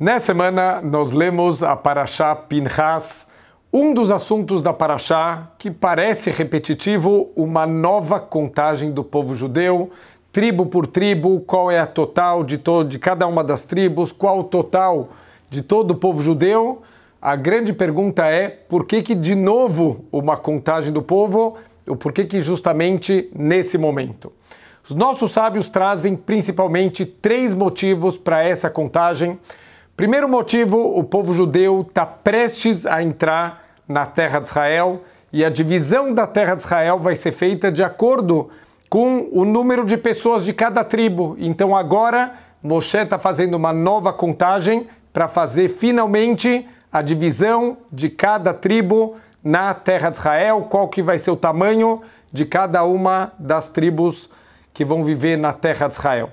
Nessa semana, nós lemos a Paraxá Pinhas, um dos assuntos da Paraxá que parece repetitivo, uma nova contagem do povo judeu, tribo por tribo, qual é a total de, todo, de cada uma das tribos, qual o total de todo o povo judeu. A grande pergunta é por que, que de novo uma contagem do povo, ou por que, que justamente nesse momento? Os nossos sábios trazem principalmente três motivos para essa contagem. Primeiro motivo, o povo judeu está prestes a entrar na terra de Israel e a divisão da terra de Israel vai ser feita de acordo com o número de pessoas de cada tribo. Então agora Moshe está fazendo uma nova contagem para fazer finalmente a divisão de cada tribo na terra de Israel, qual que vai ser o tamanho de cada uma das tribos que vão viver na terra de Israel.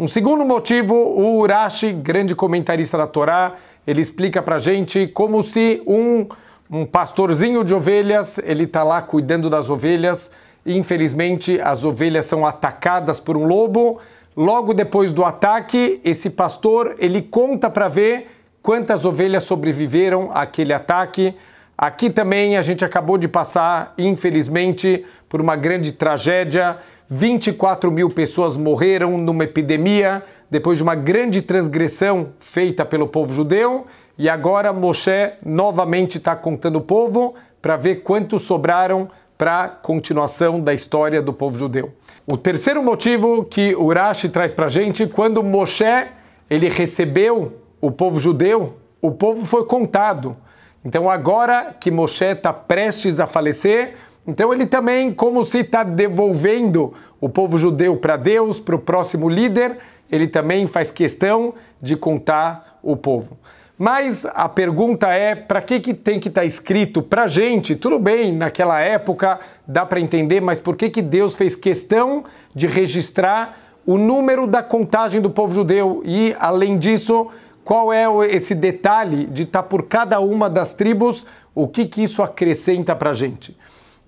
Um segundo motivo, o Urashi, grande comentarista da Torá, ele explica para gente como se um, um pastorzinho de ovelhas, ele está lá cuidando das ovelhas, e infelizmente as ovelhas são atacadas por um lobo, logo depois do ataque, esse pastor, ele conta para ver quantas ovelhas sobreviveram àquele ataque, Aqui também a gente acabou de passar, infelizmente, por uma grande tragédia 24 mil pessoas morreram numa epidemia depois de uma grande transgressão feita pelo povo judeu. E agora Moshe novamente está contando o povo para ver quantos sobraram para a continuação da história do povo judeu. O terceiro motivo que Urashi traz para a gente, quando Moshe ele recebeu o povo judeu, o povo foi contado. Então agora que Moshe está prestes a falecer, então ele também, como se está devolvendo o povo judeu para Deus, para o próximo líder, ele também faz questão de contar o povo. Mas a pergunta é, para que, que tem que estar tá escrito para gente? Tudo bem, naquela época dá para entender, mas por que, que Deus fez questão de registrar o número da contagem do povo judeu? E, além disso, qual é esse detalhe de estar tá por cada uma das tribos? O que, que isso acrescenta para a gente?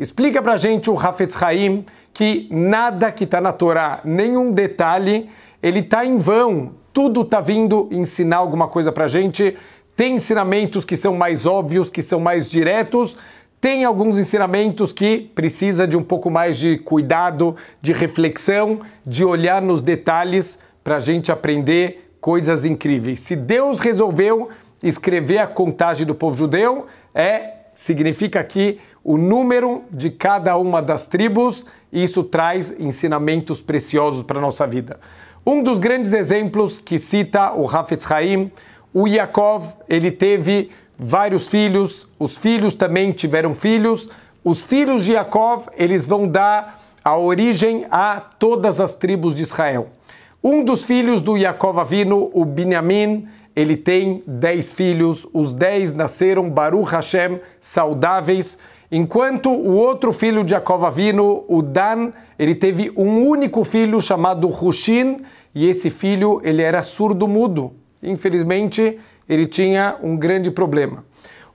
Explica pra gente o Hafetz Haim que nada que está na Torá, nenhum detalhe, ele está em vão. Tudo está vindo ensinar alguma coisa pra gente. Tem ensinamentos que são mais óbvios, que são mais diretos. Tem alguns ensinamentos que precisa de um pouco mais de cuidado, de reflexão, de olhar nos detalhes para a gente aprender coisas incríveis. Se Deus resolveu escrever a contagem do povo judeu, é significa que o número de cada uma das tribos, e isso traz ensinamentos preciosos para a nossa vida. Um dos grandes exemplos que cita o Hafez Haim, o Yaakov, ele teve vários filhos, os filhos também tiveram filhos, os filhos de Yaakov, eles vão dar a origem a todas as tribos de Israel. Um dos filhos do Yaakov Avino, o Benjamim, ele tem dez filhos, os dez nasceram, Baruch Hashem, saudáveis, Enquanto o outro filho de Jacó Avino, o Dan, ele teve um único filho chamado Hushin, e esse filho ele era surdo-mudo. Infelizmente, ele tinha um grande problema.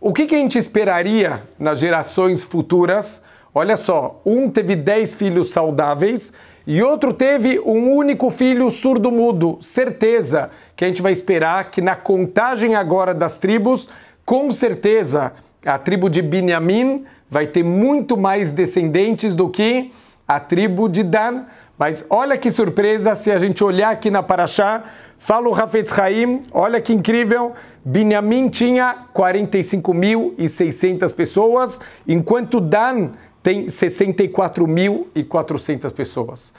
O que, que a gente esperaria nas gerações futuras? Olha só, um teve dez filhos saudáveis e outro teve um único filho surdo-mudo. Certeza que a gente vai esperar que na contagem agora das tribos, com certeza, a tribo de Benjamim vai ter muito mais descendentes do que a tribo de Dan. Mas olha que surpresa se a gente olhar aqui na Paraxá, fala o Rafetz Haim, olha que incrível, Binyamin tinha 45.600 pessoas, enquanto Dan tem 64.400 pessoas.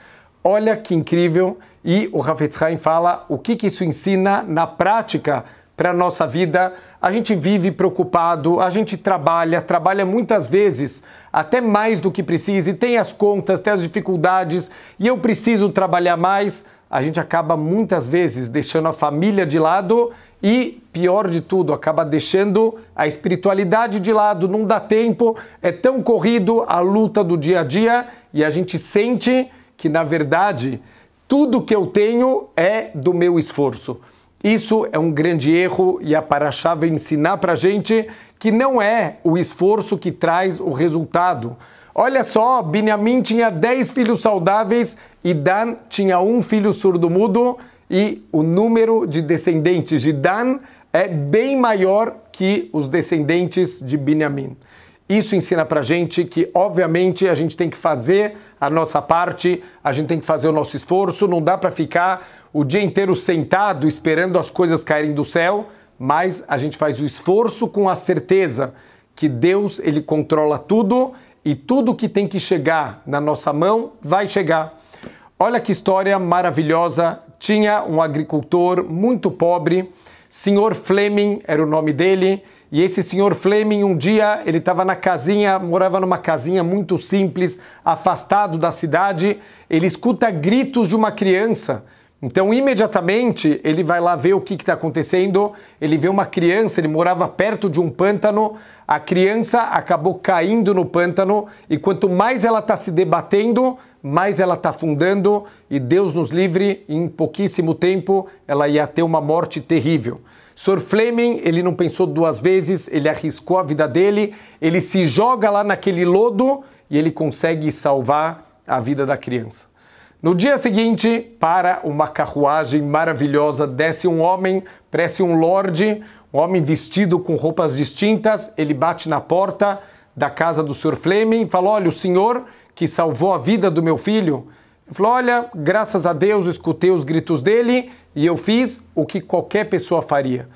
Olha que incrível, e o Rafetz Haim fala o que, que isso ensina na prática para a nossa vida. A gente vive preocupado, a gente trabalha, trabalha muitas vezes até mais do que precisa e tem as contas, tem as dificuldades e eu preciso trabalhar mais. A gente acaba muitas vezes deixando a família de lado e, pior de tudo, acaba deixando a espiritualidade de lado, não dá tempo, é tão corrido a luta do dia a dia e a gente sente que, na verdade, tudo que eu tenho é do meu esforço. Isso é um grande erro e a Paraxá vai ensinar para gente que não é o esforço que traz o resultado. Olha só, Benjamim tinha 10 filhos saudáveis e Dan tinha um filho surdo-mudo e o número de descendentes de Dan é bem maior que os descendentes de Benjamim. Isso ensina para gente que, obviamente, a gente tem que fazer a nossa parte, a gente tem que fazer o nosso esforço, não dá para ficar o dia inteiro sentado esperando as coisas caírem do céu, mas a gente faz o esforço com a certeza que Deus ele controla tudo e tudo que tem que chegar na nossa mão vai chegar. Olha que história maravilhosa. Tinha um agricultor muito pobre, Senhor Fleming era o nome dele, e esse senhor Fleming, um dia, ele estava na casinha, morava numa casinha muito simples, afastado da cidade. Ele escuta gritos de uma criança. Então, imediatamente, ele vai lá ver o que está acontecendo. Ele vê uma criança, ele morava perto de um pântano. A criança acabou caindo no pântano, e quanto mais ela está se debatendo, mais ela está afundando. E Deus nos livre, em pouquíssimo tempo, ela ia ter uma morte terrível. Sr. Fleming, ele não pensou duas vezes, ele arriscou a vida dele, ele se joga lá naquele lodo e ele consegue salvar a vida da criança. No dia seguinte, para uma carruagem maravilhosa, desce um homem, parece um lorde, um homem vestido com roupas distintas. Ele bate na porta da casa do Sr. Fleming e fala: Olha, o senhor que salvou a vida do meu filho. Ele falou: Olha, graças a Deus escutei os gritos dele e eu fiz o que qualquer pessoa faria.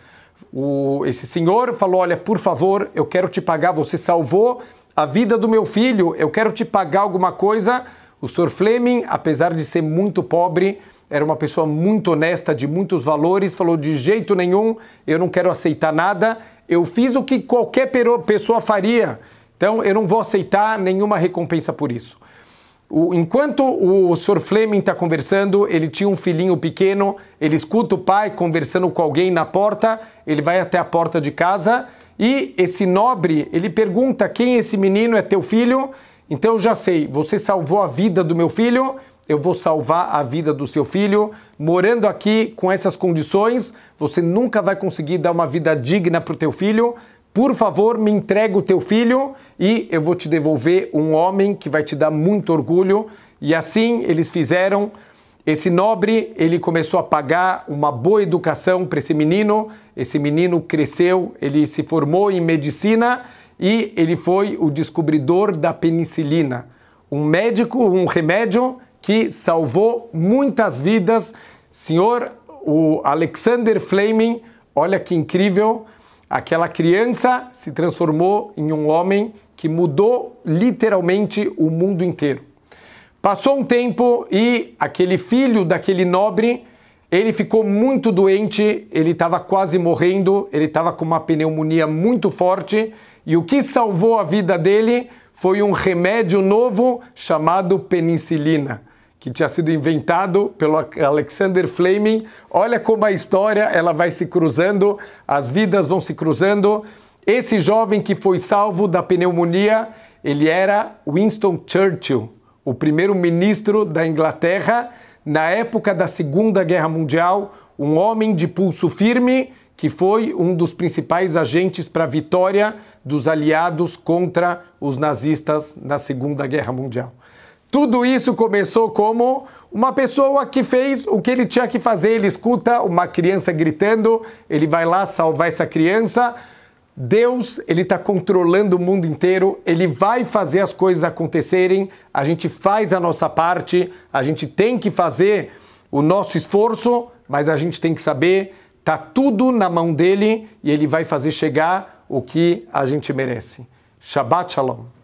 O, esse senhor falou: Olha, por favor, eu quero te pagar, você salvou a vida do meu filho, eu quero te pagar alguma coisa o Sr. Fleming, apesar de ser muito pobre, era uma pessoa muito honesta, de muitos valores, falou de jeito nenhum, eu não quero aceitar nada, eu fiz o que qualquer pessoa faria, então eu não vou aceitar nenhuma recompensa por isso. O, enquanto o Sr. Fleming está conversando, ele tinha um filhinho pequeno, ele escuta o pai conversando com alguém na porta, ele vai até a porta de casa e esse nobre, ele pergunta quem é esse menino, é teu filho? Então eu já sei, você salvou a vida do meu filho, eu vou salvar a vida do seu filho. Morando aqui com essas condições, você nunca vai conseguir dar uma vida digna para o teu filho. Por favor, me entrega o teu filho e eu vou te devolver um homem que vai te dar muito orgulho. E assim eles fizeram. Esse nobre, ele começou a pagar uma boa educação para esse menino. Esse menino cresceu, ele se formou em medicina e ele foi o descobridor da penicilina, um médico, um remédio que salvou muitas vidas. Senhor, o Alexander Fleming, olha que incrível, aquela criança se transformou em um homem que mudou literalmente o mundo inteiro. Passou um tempo e aquele filho daquele nobre ele ficou muito doente, ele estava quase morrendo, ele estava com uma pneumonia muito forte e o que salvou a vida dele foi um remédio novo chamado penicilina, que tinha sido inventado pelo Alexander Fleming. Olha como a história ela vai se cruzando, as vidas vão se cruzando. Esse jovem que foi salvo da pneumonia, ele era Winston Churchill, o primeiro ministro da Inglaterra na época da Segunda Guerra Mundial, um homem de pulso firme que foi um dos principais agentes para a vitória dos aliados contra os nazistas na Segunda Guerra Mundial. Tudo isso começou como uma pessoa que fez o que ele tinha que fazer. Ele escuta uma criança gritando, ele vai lá salvar essa criança. Deus, ele está controlando o mundo inteiro, ele vai fazer as coisas acontecerem, a gente faz a nossa parte, a gente tem que fazer o nosso esforço, mas a gente tem que saber, está tudo na mão dele e ele vai fazer chegar o que a gente merece. Shabbat Shalom.